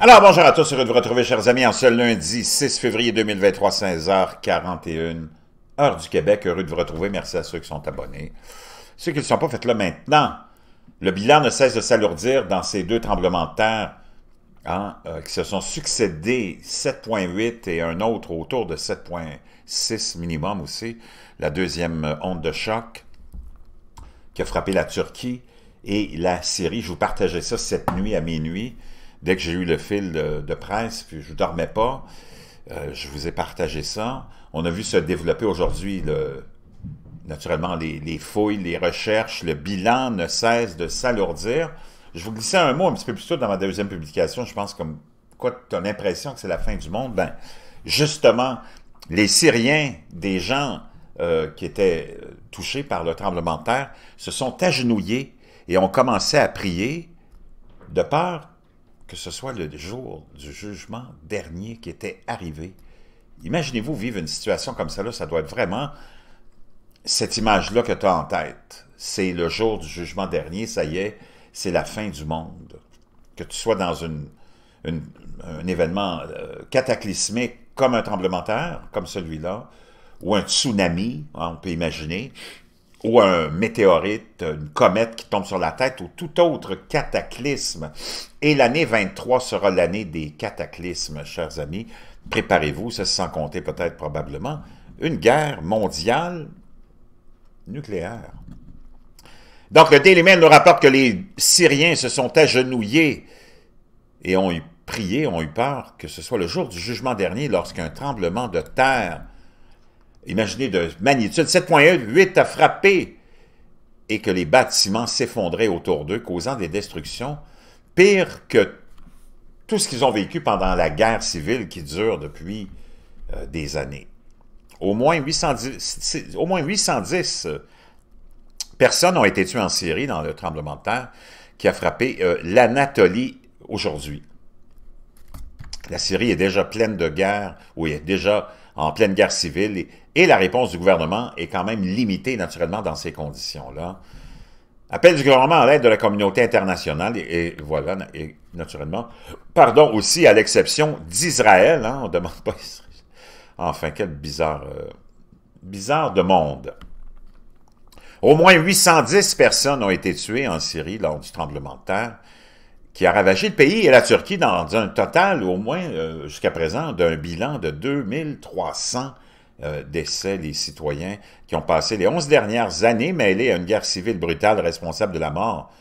Alors, bonjour à tous, heureux de vous retrouver, chers amis, en ce lundi 6 février 2023, 16h41, heure du Québec. Heureux de vous retrouver, merci à ceux qui sont abonnés. Ceux qui ne sont pas, faites-le maintenant. Le bilan ne cesse de s'alourdir dans ces deux tremblements de terre hein, euh, qui se sont succédés, 7,8 et un autre autour de 7,6 minimum aussi. La deuxième onde de choc qui a frappé la Turquie et la Syrie. Je vous partageais ça cette nuit à minuit dès que j'ai eu le fil de, presse, puis je ne dormais pas, euh, je vous ai partagé ça. On a vu se développer aujourd'hui, naturellement, les, fouilles, les recherches, le bilan ne cesse de s'alourdir. Je vous glissais un mot un petit peu plus tôt dans ma deuxième publication, je pense comme quoi tu as l'impression que c'est la fin du monde. Ben, justement, les Syriens, des gens euh, qui étaient euh, touchés par le tremblement de terre, se sont agenouillés et ont commencé à prier de peur que ce soit le jour du jugement dernier qui était arrivé. Imaginez-vous vivre une situation comme celle-là, ça doit être vraiment cette image-là que tu as en tête. C'est le jour du jugement dernier, ça y est, c'est la fin du monde. Que tu sois dans une, un événement euh, cataclysmique comme un tremblement de terre, comme celui-là, ou un tsunami, hein, on peut imaginer, ou un météorite, une comète qui tombe sur la tête, ou tout autre cataclysme. Et l'année 23 sera l'année des cataclysmes, chers amis. Préparez-vous, ça sans compter peut-être probablement, une guerre mondiale nucléaire. Donc le Daily nous rapporte que les Syriens se sont agenouillés et ont eu prié, ont eu peur que ce soit le jour du jugement dernier lorsqu'un tremblement de terre imaginez, de magnitude 7.1, 8 à frappé et que les bâtiments s'effondraient autour d'eux, causant des destructions pires que tout ce qu'ils ont vécu pendant la guerre civile qui dure depuis euh, des années. Au moins 810, euh, personnes ont été tuées en Syrie dans le tremblement de terre qui a frappé euh, l'Anatolie aujourd'hui. La Syrie est déjà pleine de guerre, ou est déjà en pleine guerre civile, et la réponse du gouvernement est quand même limitée naturellement dans ces conditions-là. Appel du gouvernement à l'aide de la communauté internationale, et, voilà, et naturellement. Pardon aussi à l'exception d'Israël, hein, on ne demande pas Israël. Enfin, quel bizarre, euh, bizarre de monde. Au moins 810 personnes ont été tuées en Syrie lors du tremblement de terre qui a ravagé le pays et la Turquie dans un total, au moins euh, jusqu'à présent, d'un bilan de 2300 euh, décès, les des citoyens qui ont passé les 11 dernières années mêlés à une guerre civile brutale responsable de la mort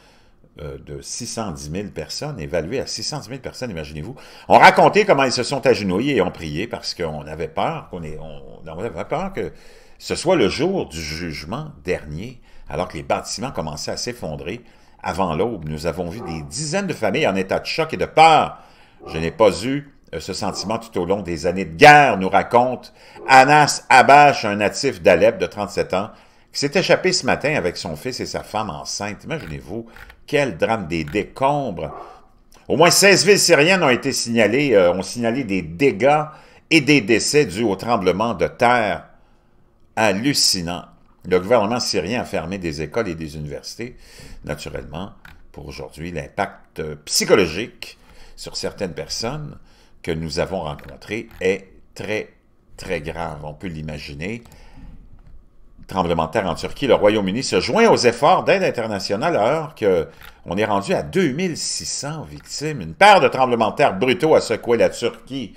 euh, de 610 000 personnes, évaluées à 610 000 personnes, imaginez-vous, ont raconté comment ils se sont agenouillés et ont prié parce qu'on avait peur, qu'on on, on avait peur que ce soit le jour du jugement dernier, alors que les bâtiments commençaient à s'effondrer. Avant l'aube, nous avons vu des dizaines de familles en état de choc et de peur. Je n'ai pas eu euh, ce sentiment tout au long des années de guerre, nous raconte Anas Abash, un natif d'Alep de 37 ans, qui s'est échappé ce matin avec son fils et sa femme enceinte. Imaginez-vous, quel drame des décombres. Au moins 16 villes syriennes ont été signalées, euh, ont signalé des dégâts et des décès dus au tremblement de terre. Hallucinant. Le gouvernement syrien a fermé des écoles et des universités, naturellement, pour aujourd'hui, l'impact euh, psychologique sur certaines personnes que nous avons rencontré est très, très grave. On peut l'imaginer. Tremblement de terre en Turquie, le Royaume-Uni se joint aux efforts d'aide internationale alors qu'on est rendu à 2600 victimes. Une paire de tremblements de terre brutaux a secoué la Turquie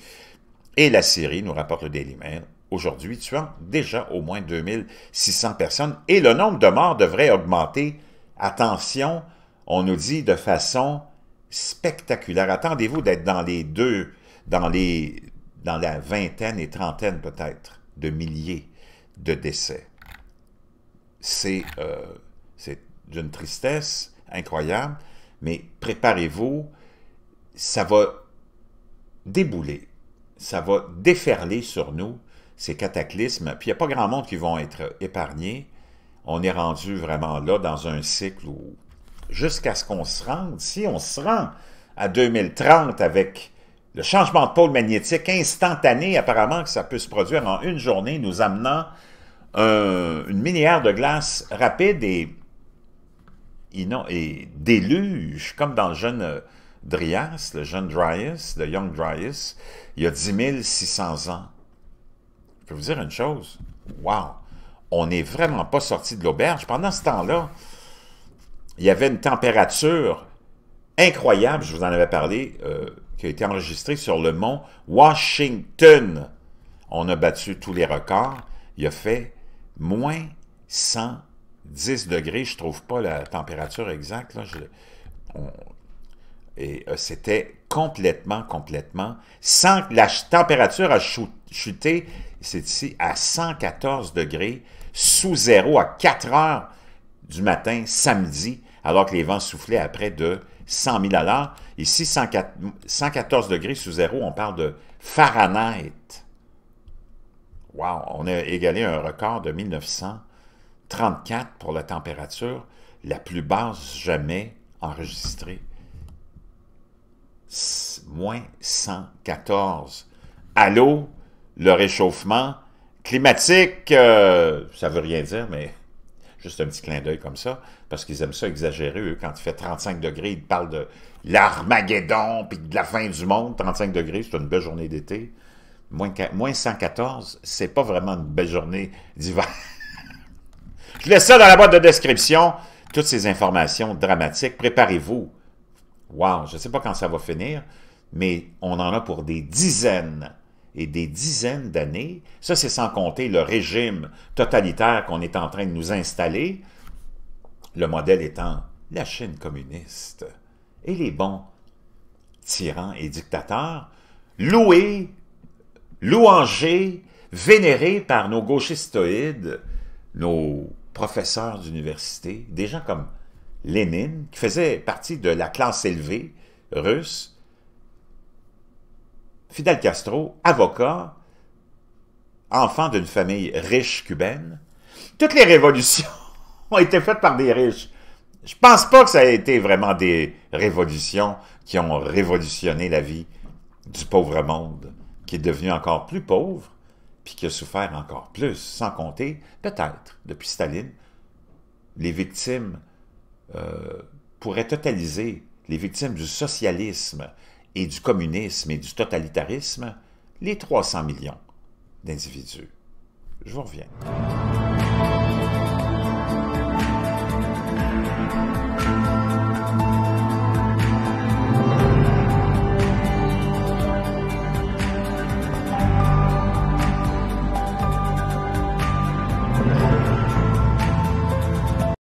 et la Syrie, nous rapporte le Daily Mail aujourd'hui, tuant déjà au moins 2600 personnes. Et le nombre de morts devrait augmenter, attention, on nous dit de façon spectaculaire. Attendez-vous d'être dans les deux dans, les, dans la vingtaine et trentaine peut-être de milliers de décès. Euh, c'est d'une tristesse incroyable, mais préparez-vous, ça va débouler, ça va déferler sur nous, ces cataclysmes, puis il n'y a pas grand monde qui vont être épargnés. On est rendu vraiment là dans un cycle où, jusqu'à ce qu'on se rende, si on se rend à 2030 avec le changement de pôle magnétique instantané, apparemment, que ça peut se produire en une journée, nous amenant une minière de glace rapide et, déluge, comme dans le jeune euh, Dryas, le jeune Dryas, le Young Dryas, il y a 10 600 ans. Je peux vous dire une chose, wow, on n'est vraiment pas sorti de l'auberge. Pendant ce temps-là, il y avait une température incroyable, je vous en avais parlé, euh, qui a été enregistré sur le mont Washington. On a battu tous les records. Il a fait moins 110 degrés. Je ne trouve pas la température exacte. et euh, c'était complètement, complètement... Sans, la température a chuté, c'est ici, à 114 degrés, sous zéro à 4 heures du matin, samedi, alors que les vents soufflaient après de 100 000 Ici, 114 degrés sous zéro, on parle de Fahrenheit. Wow, on a égalé un record de 1934 pour la température la plus basse jamais enregistrée. Moins 114. Allô, le réchauffement climatique, euh, ça veut rien dire, mais Juste un petit clin d'œil comme ça, parce qu'ils aiment ça exagérer, eux. Quand il fait 35 degrés, ils parlent de l'Armageddon, puis de la fin du monde. 35 degrés, c'est une belle journée d'été. Moins, 114, c'est pas vraiment une belle journée d'hiver. Je laisse ça dans la boîte de description. Toutes ces informations dramatiques, préparez-vous. Wow, je ne sais pas quand ça va finir, mais on en a pour des dizaines et des dizaines d'années, ça c'est sans compter le régime totalitaire qu'on est en train de nous installer, le modèle étant la Chine communiste et les bons tyrans et dictateurs, loués, louangés, vénérés par nos gauchistoïdes, nos professeurs d'université, des gens comme Lénine, qui faisait partie de la classe élevée russe, Fidel Castro, avocat, enfant d'une famille riche cubaine, toutes les révolutions ont été faites par des riches. Je ne pense pas que ça a été vraiment des révolutions qui ont révolutionné la vie du pauvre monde, qui est devenu encore plus pauvre, puis qui a souffert encore plus, sans compter, peut-être, depuis Staline, les victimes euh, pourraient totaliser, les victimes du socialisme, et du communisme et du totalitarisme les 300 millions d'individus. Je vous reviens.